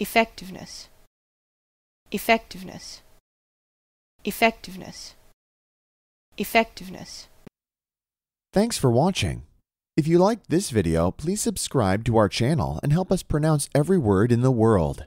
effectiveness effectiveness effectiveness effectiveness thanks for watching if you liked this video please subscribe to our channel and help us pronounce every word in the world